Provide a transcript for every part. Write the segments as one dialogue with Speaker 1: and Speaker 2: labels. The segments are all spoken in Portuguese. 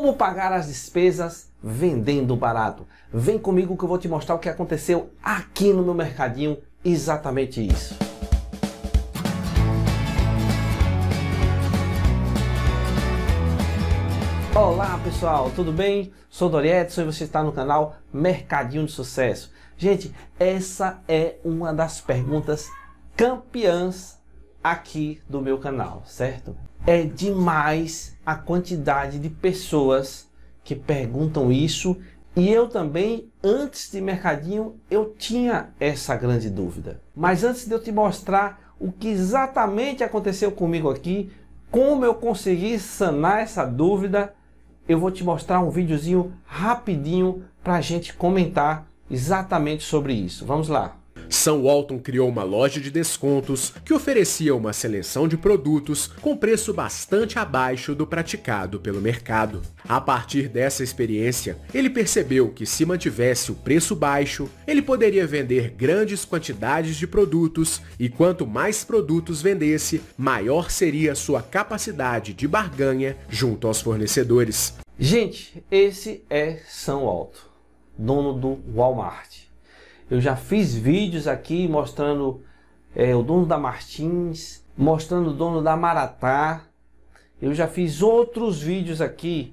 Speaker 1: Como pagar as despesas vendendo barato? Vem comigo que eu vou te mostrar o que aconteceu aqui no meu mercadinho, exatamente isso. Olá pessoal, tudo bem? Sou Dori Edson e você está no canal Mercadinho de Sucesso. Gente, essa é uma das perguntas campeãs aqui do meu canal, certo? É demais a quantidade de pessoas que perguntam isso e eu também, antes de mercadinho, eu tinha essa grande dúvida. Mas antes de eu te mostrar o que exatamente aconteceu comigo aqui, como eu consegui sanar essa dúvida, eu vou te mostrar um videozinho rapidinho para a gente comentar exatamente sobre isso. Vamos lá! Sam Walton criou uma loja de descontos que oferecia uma seleção de produtos com preço bastante abaixo do praticado pelo mercado. A partir dessa experiência, ele percebeu que se mantivesse o preço baixo, ele poderia vender grandes quantidades de produtos e quanto mais produtos vendesse, maior seria sua capacidade de barganha junto aos fornecedores. Gente, esse é São Alto, dono do Walmart. Eu já fiz vídeos aqui mostrando é, o dono da Martins, mostrando o dono da Maratá. Eu já fiz outros vídeos aqui,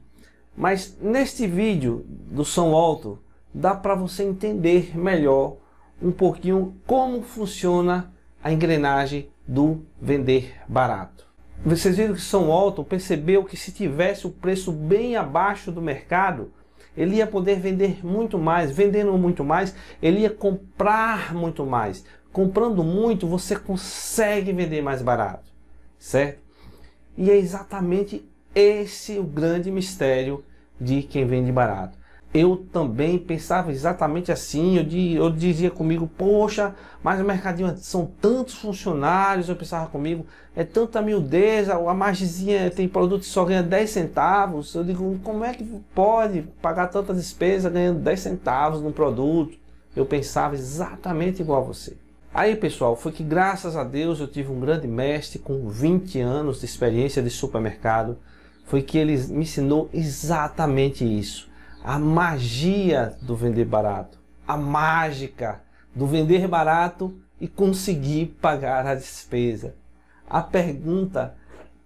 Speaker 1: mas neste vídeo do São Alto dá para você entender melhor um pouquinho como funciona a engrenagem do vender barato. Vocês viram que São Alto percebeu que se tivesse o preço bem abaixo do mercado, ele ia poder vender muito mais, vendendo muito mais, ele ia comprar muito mais. Comprando muito, você consegue vender mais barato, certo? E é exatamente esse o grande mistério de quem vende barato eu também pensava exatamente assim. Eu, eu dizia comigo, poxa, mas o mercadinho é são tantos funcionários. Eu pensava comigo, é tanta miudeza, a margenzinha tem produto que só ganha 10 centavos. Eu digo, como é que pode pagar tantas despesas ganhando 10 centavos num produto? Eu pensava exatamente igual a você. Aí pessoal, foi que graças a Deus eu tive um grande mestre com 20 anos de experiência de supermercado. Foi que ele me ensinou exatamente isso a magia do vender barato, a mágica do vender barato e conseguir pagar a despesa. A pergunta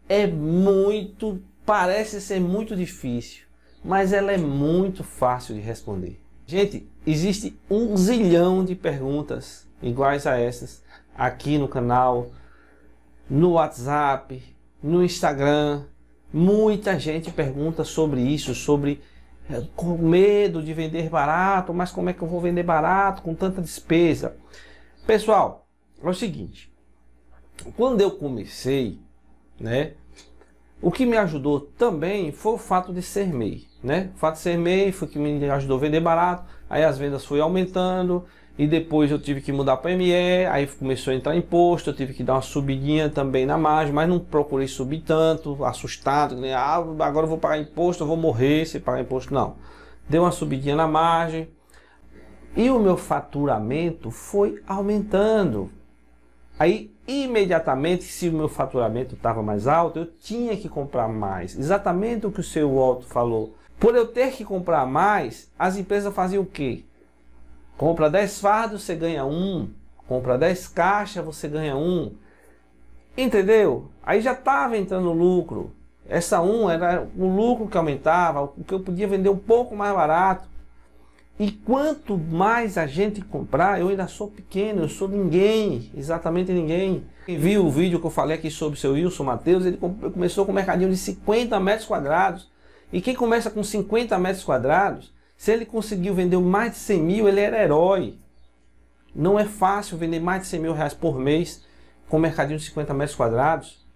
Speaker 1: é muito, parece ser muito difícil, mas ela é muito fácil de responder. Gente, existe um zilhão de perguntas iguais a essas aqui no canal, no WhatsApp, no Instagram. Muita gente pergunta sobre isso, sobre é, com medo de vender barato, mas como é que eu vou vender barato com tanta despesa? Pessoal, é o seguinte, quando eu comecei, né, o que me ajudou também foi o fato de ser MEI, né? O fato de ser MEI foi que me ajudou a vender barato, aí as vendas foi aumentando, e depois eu tive que mudar para ME, aí começou a entrar imposto, eu tive que dar uma subidinha também na margem, mas não procurei subir tanto, assustado, né? ah, agora eu vou pagar imposto, eu vou morrer se pagar imposto, não. Deu uma subidinha na margem e o meu faturamento foi aumentando. Aí imediatamente, se o meu faturamento estava mais alto, eu tinha que comprar mais. Exatamente o que o seu Walter falou. Por eu ter que comprar mais, as empresas faziam o quê? Compra 10 fardos, você ganha um. Compra 10 caixas, você ganha um. Entendeu? Aí já estava entrando lucro. Essa um era o lucro que aumentava, o que eu podia vender um pouco mais barato. E quanto mais a gente comprar, eu ainda sou pequeno, eu sou ninguém, exatamente ninguém. Quem viu o vídeo que eu falei aqui sobre o seu Wilson Matheus, ele começou com um mercadinho de 50 metros quadrados. E quem começa com 50 metros quadrados, se ele conseguiu vender mais de 100 mil, ele era herói. Não é fácil vender mais de 100 mil reais por mês com um mercadinho de 50 metros quadrados.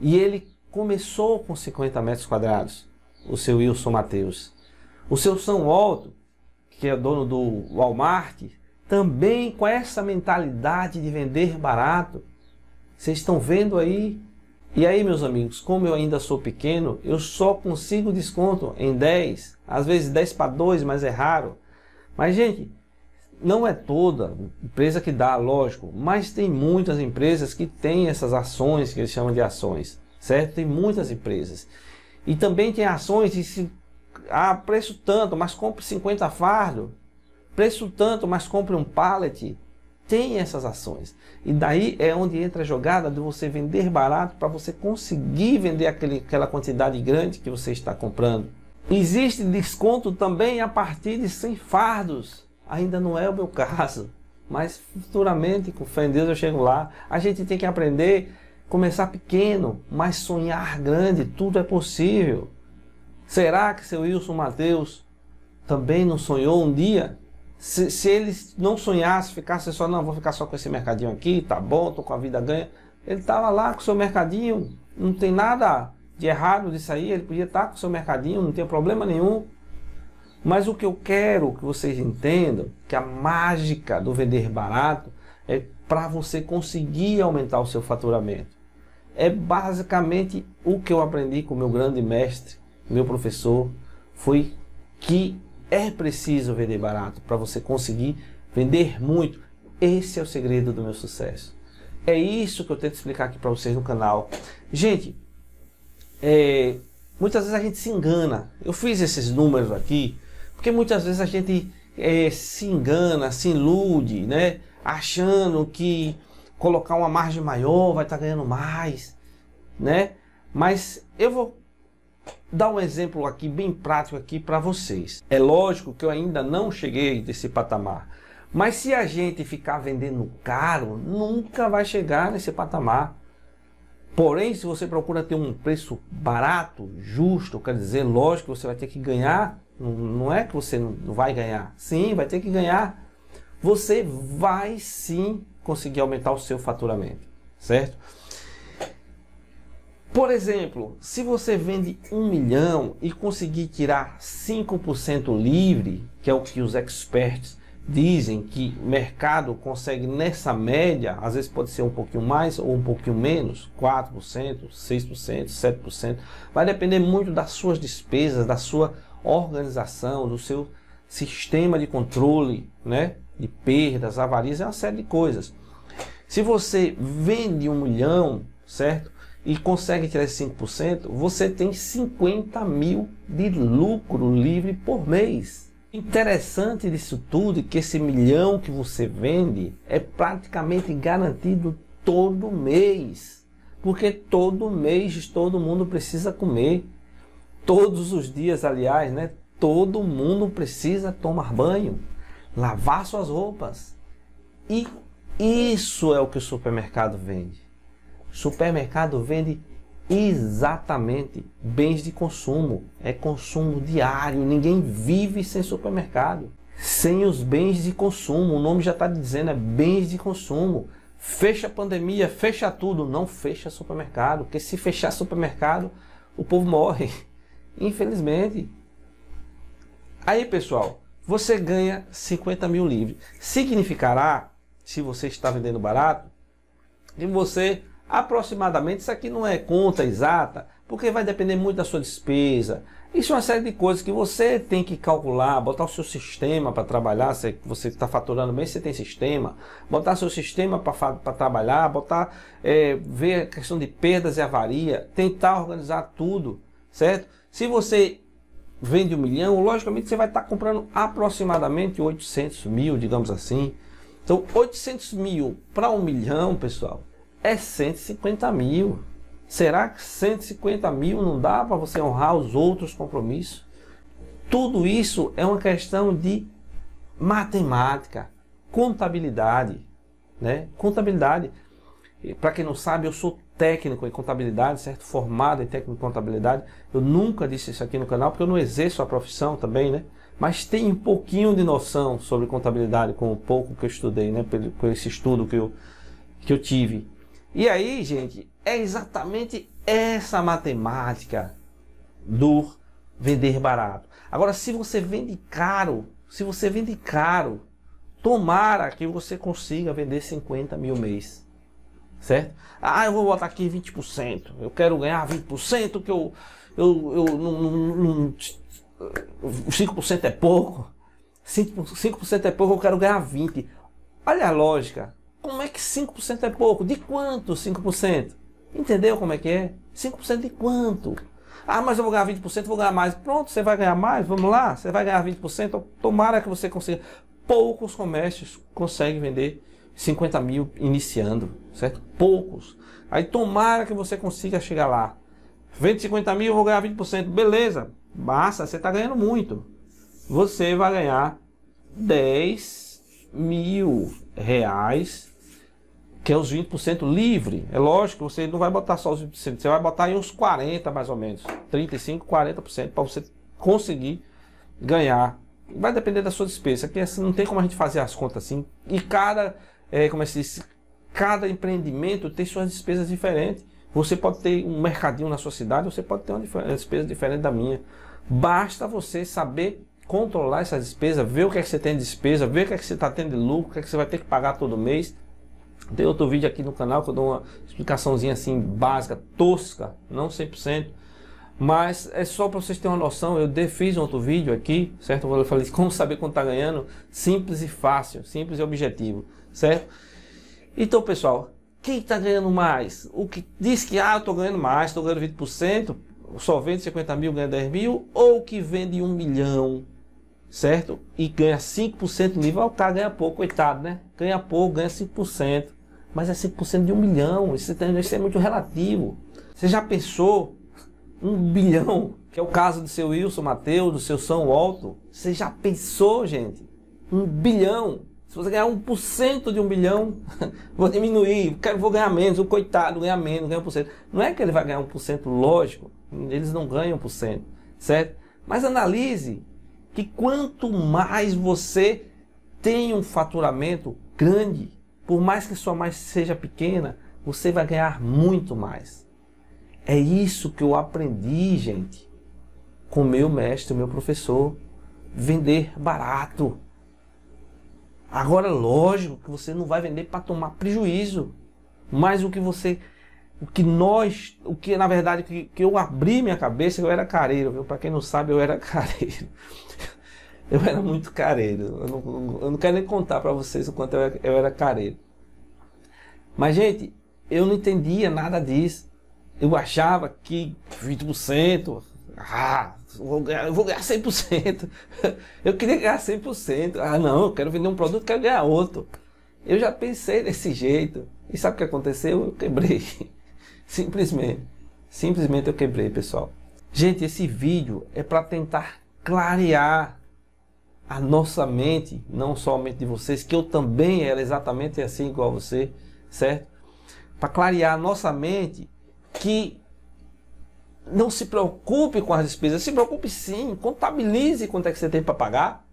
Speaker 1: E ele começou com 50 metros quadrados, o seu Wilson Matheus. O seu São Alto, que é dono do Walmart, também com essa mentalidade de vender barato. Vocês estão vendo aí e aí, meus amigos, como eu ainda sou pequeno, eu só consigo desconto em 10, às vezes 10 para 2, mas é raro. Mas, gente, não é toda empresa que dá, lógico, mas tem muitas empresas que têm essas ações que eles chamam de ações, certo? Tem muitas empresas. E também tem ações e se, ah, preço tanto, mas compre 50 fardo, preço tanto, mas compre um pallet tem essas ações. E daí é onde entra a jogada de você vender barato para você conseguir vender aquele, aquela quantidade grande que você está comprando. Existe desconto também a partir de 100 fardos. Ainda não é o meu caso, mas futuramente, com fé em Deus, eu chego lá. A gente tem que aprender, começar pequeno, mas sonhar grande, tudo é possível. Será que seu Wilson Mateus também não sonhou um dia se, se ele não sonhasse, ficasse só, não, vou ficar só com esse mercadinho aqui, tá bom, tô com a vida ganha. Ele tava lá com o seu mercadinho, não tem nada de errado disso aí, ele podia estar tá com o seu mercadinho, não tem problema nenhum. Mas o que eu quero que vocês entendam, que a mágica do vender barato é para você conseguir aumentar o seu faturamento. É basicamente o que eu aprendi com meu grande mestre, meu professor, foi que é preciso vender barato para você conseguir vender muito. Esse é o segredo do meu sucesso. É isso que eu tento explicar aqui para vocês no canal. Gente, é, muitas vezes a gente se engana. Eu fiz esses números aqui porque muitas vezes a gente é, se engana, se ilude, né? Achando que colocar uma margem maior vai estar tá ganhando mais, né? Mas eu vou dar um exemplo aqui bem prático aqui para vocês. É lógico que eu ainda não cheguei desse patamar, mas se a gente ficar vendendo caro, nunca vai chegar nesse patamar. Porém, se você procura ter um preço barato, justo, quer dizer, lógico, você vai ter que ganhar. Não é que você não vai ganhar. Sim, vai ter que ganhar. Você vai sim conseguir aumentar o seu faturamento, certo? Por exemplo, se você vende um milhão e conseguir tirar 5% livre, que é o que os experts dizem que mercado consegue nessa média, às vezes pode ser um pouquinho mais ou um pouquinho menos, 4%, 6%, 7%, vai depender muito das suas despesas, da sua organização, do seu sistema de controle, né? De perdas, avarias, é uma série de coisas. Se você vende um milhão, certo? e consegue tirar esse 5%, você tem 50 mil de lucro livre por mês. Interessante disso tudo é que esse milhão que você vende é praticamente garantido todo mês. Porque todo mês todo mundo precisa comer. Todos os dias, aliás, né? Todo mundo precisa tomar banho, lavar suas roupas. E isso é o que o supermercado vende. Supermercado vende exatamente bens de consumo. É consumo diário. Ninguém vive sem supermercado. Sem os bens de consumo. O nome já está dizendo, é bens de consumo. Fecha a pandemia, fecha tudo. Não fecha supermercado. Porque se fechar supermercado, o povo morre. Infelizmente. Aí, pessoal, você ganha 50 mil livres. Significará, se você está vendendo barato, que você Aproximadamente, isso aqui não é conta exata, porque vai depender muito da sua despesa. Isso é uma série de coisas que você tem que calcular, botar o seu sistema para trabalhar, se você está faturando bem, você tem sistema, botar seu sistema para trabalhar, botar, é, ver a questão de perdas e avaria, tentar organizar tudo, certo? Se você vende um milhão, logicamente você vai estar tá comprando aproximadamente 800 mil, digamos assim. Então, 800 mil para um milhão, pessoal, é 150 mil. Será que 150 mil não dá para você honrar os outros compromissos? Tudo isso é uma questão de matemática, contabilidade. Né? Contabilidade. Para quem não sabe, eu sou técnico em contabilidade, certo? Formado em técnico em contabilidade. Eu nunca disse isso aqui no canal porque eu não exerço a profissão também, né? Mas tem um pouquinho de noção sobre contabilidade com o pouco que eu estudei, né? Com esse estudo que eu, que eu tive. E aí, gente, é exatamente essa matemática do vender barato. Agora, se você vende caro, se você vende caro, tomara que você consiga vender 50 mil mês. Certo? Ah, eu vou botar aqui 20%. Eu quero ganhar 20% que eu, eu, eu não, não, não 5% é pouco. 5 é pouco, eu quero ganhar 20%. Olha a lógica. Como é que 5% é pouco? De quanto 5%? Entendeu como é que é? 5% de quanto? Ah, mas eu vou ganhar 20%, vou ganhar mais. Pronto, você vai ganhar mais, vamos lá, você vai ganhar 20%, tomara que você consiga. Poucos comércios conseguem vender 50 mil iniciando, certo? Poucos. Aí tomara que você consiga chegar lá. Vende 50 mil, eu vou ganhar 20%. Beleza, massa, você está ganhando muito. Você vai ganhar 10 mil reais que é os 20% livre. É lógico, você não vai botar só os 20%, você vai botar aí uns 40% mais ou menos, 35%, 40% para você conseguir ganhar. Vai depender da sua despesa, que assim, não tem como a gente fazer as contas assim. E cada, é, como é que se diz, cada empreendimento tem suas despesas diferentes. Você pode ter um mercadinho na sua cidade, você pode ter uma despesa diferente da minha. Basta você saber controlar essas despesas, ver o que é que você tem de despesa, ver o que é que você está tendo de lucro, o que é que você vai ter que pagar todo mês tem outro vídeo aqui no canal que eu dou uma explicaçãozinha assim básica, tosca, não 100%, mas é só para vocês terem uma noção, eu fiz um outro vídeo aqui, certo? Eu falei como saber quanto está ganhando, simples e fácil, simples e objetivo, certo? Então, pessoal, quem está ganhando mais? O que diz que, ah, eu estou ganhando mais, estou ganhando 20%, só vende 50 mil, ganha 10 mil, ou que vende 1 milhão, certo? E ganha 5% livre, ah, o cara ganha pouco, coitado, né? Ganha pouco, ganha 5%. Mas é 5% de um milhão, é, isso, é muito relativo. Você já pensou um bilhão, que é o caso do seu Wilson Mateus, do seu São Alto. Você já pensou, gente? Um bilhão. Se você ganhar 1% de um bilhão, vou diminuir, vou ganhar menos, o coitado ganha menos, ganha 1%. Não é que ele vai ganhar 1%, lógico, eles não ganham 1%, certo? Mas analise que quanto mais você tem um faturamento grande, por mais que sua margem seja pequena, você vai ganhar muito mais. É isso que eu aprendi, gente, com meu mestre, meu professor, vender barato. Agora, lógico que você não vai vender para tomar prejuízo, mas o que você o que nós, o que na verdade que, que eu abri minha cabeça, eu era careiro, viu? Para quem não sabe, eu era careiro. Eu era muito careiro. Eu não, eu não quero nem contar para vocês o quanto eu era, eu era careiro. Mas gente, eu não entendia nada disso. Eu achava que 20%, ah, eu vou ganhar 100%. Eu queria ganhar 100%. Ah, não, eu quero vender um produto, quero ganhar outro. Eu já pensei desse jeito. E sabe o que aconteceu? Eu quebrei. Simplesmente, simplesmente eu quebrei, pessoal. Gente, esse vídeo é para tentar clarear a nossa mente, não somente de vocês, que eu também era exatamente assim igual a você, certo? Para clarear a nossa mente que não se preocupe com as despesas, se preocupe sim, contabilize quanto é que você tem para pagar,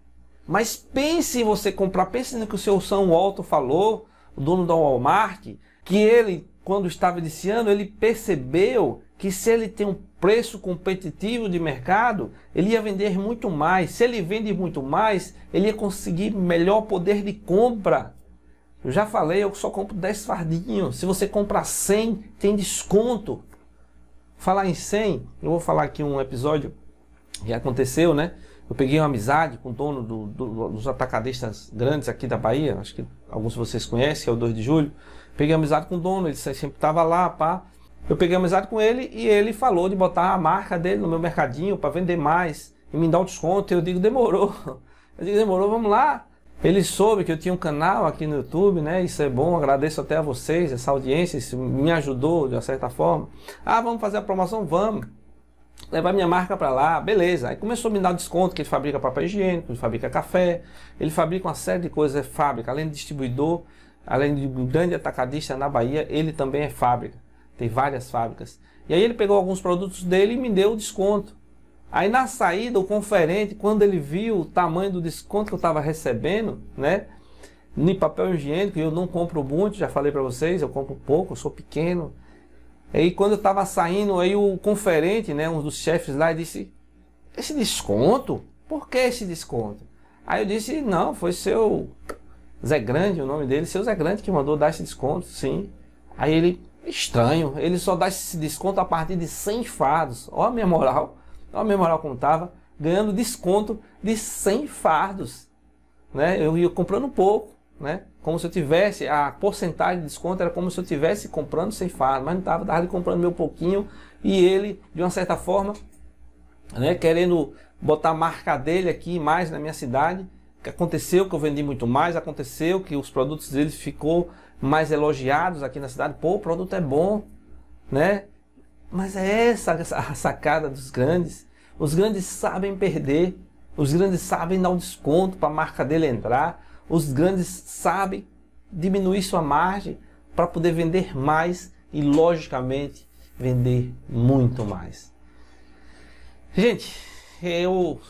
Speaker 1: mas pense em você comprar, pense no que o seu São Alto falou, o dono da Walmart, que ele quando estava iniciando, ele percebeu que se ele tem um preço competitivo de mercado, ele ia vender muito mais. Se ele vende muito mais, ele ia conseguir melhor poder de compra. Eu já falei, eu só compro 10 fardinhos. Se você compra 100, tem desconto. Falar em 100, eu vou falar aqui um episódio que aconteceu, né? Eu peguei uma amizade com o dono do, do, dos atacadistas grandes aqui da Bahia, acho que alguns de vocês conhecem, é o 2 de julho. Peguei amizade com o dono, ele sempre estava lá, pá. Eu peguei amizade com ele e ele falou de botar a marca dele no meu mercadinho para vender mais e me dar um desconto. Eu digo, demorou. Eu digo, demorou, vamos lá. Ele soube que eu tinha um canal aqui no YouTube, né? Isso é bom, agradeço até a vocês, essa audiência, isso me ajudou de uma certa forma. Ah, vamos fazer a promoção? Vamos. Levar minha marca para lá, beleza. Aí começou a me dar desconto que ele fabrica papel higiênico, ele fabrica café, ele fabrica uma série de coisas, é fábrica, além de distribuidor além de um grande atacadista na Bahia, ele também é fábrica, tem várias fábricas. E aí ele pegou alguns produtos dele e me deu desconto. Aí na saída, o conferente, quando ele viu o tamanho do desconto que eu estava recebendo, né? No papel higiênico, eu não compro muito, já falei para vocês, eu compro pouco, eu sou pequeno. Aí quando eu estava saindo, aí o conferente, né, um dos chefes lá, disse: Esse desconto? Por que esse desconto? Aí eu disse: Não, foi seu Zé Grande, o nome dele, seu Zé Grande que mandou dar esse desconto, sim. Aí ele, estranho, ele só dá esse desconto a partir de 100 fardos. Ó a minha moral, ó a minha moral como tava, ganhando desconto de 100 fardos. Né? Eu ia comprando pouco, né? Como se eu tivesse, a porcentagem de desconto era como se eu tivesse comprando 100 fardos, mas não tava, tava comprando meu pouquinho e ele, de uma certa forma, né, querendo botar a marca dele aqui mais na minha cidade, aconteceu que eu vendi muito mais, aconteceu que os produtos dele ficou mais elogiados aqui na cidade. Pô, o produto é bom, né? Mas é essa a sacada dos grandes. Os grandes sabem perder, os grandes sabem dar um desconto para a marca dele entrar, os grandes sabem diminuir sua margem para poder vender mais e, logicamente, vender muito mais. Gente, eu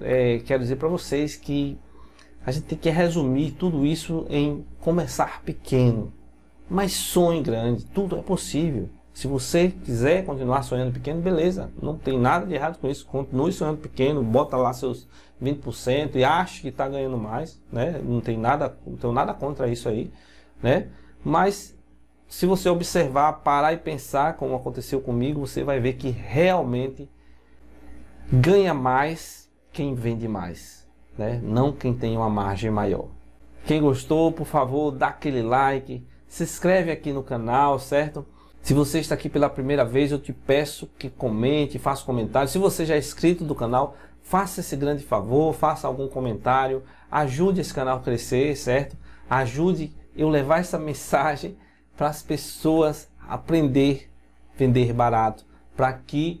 Speaker 1: é, quero dizer para vocês que a gente tem que resumir tudo isso em começar pequeno. Mas sonhe grande, tudo é possível. Se você quiser continuar sonhando pequeno, beleza, não tem nada de errado com isso. Continue sonhando pequeno, bota lá seus 20% e acha que está ganhando mais, né? Não tem nada, não tenho nada contra isso aí, né? Mas se você observar, parar e pensar como aconteceu comigo, você vai ver que realmente ganha mais quem vende mais né? não quem tem uma margem maior. Quem gostou, por favor, dá aquele like, se inscreve aqui no canal, certo? Se você está aqui pela primeira vez, eu te peço que comente, faça comentário. Se você já é inscrito do canal, faça esse grande favor, faça algum comentário, ajude esse canal a crescer, certo? Ajude eu levar essa mensagem para as pessoas aprender vender barato, para que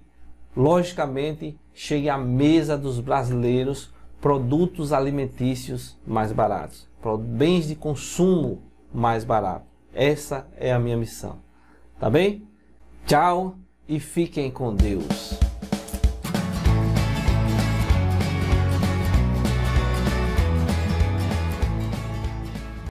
Speaker 1: logicamente chegue à mesa dos brasileiros produtos alimentícios mais baratos, bens de consumo mais barato. Essa é a minha missão. Tá bem? Tchau e fiquem com Deus.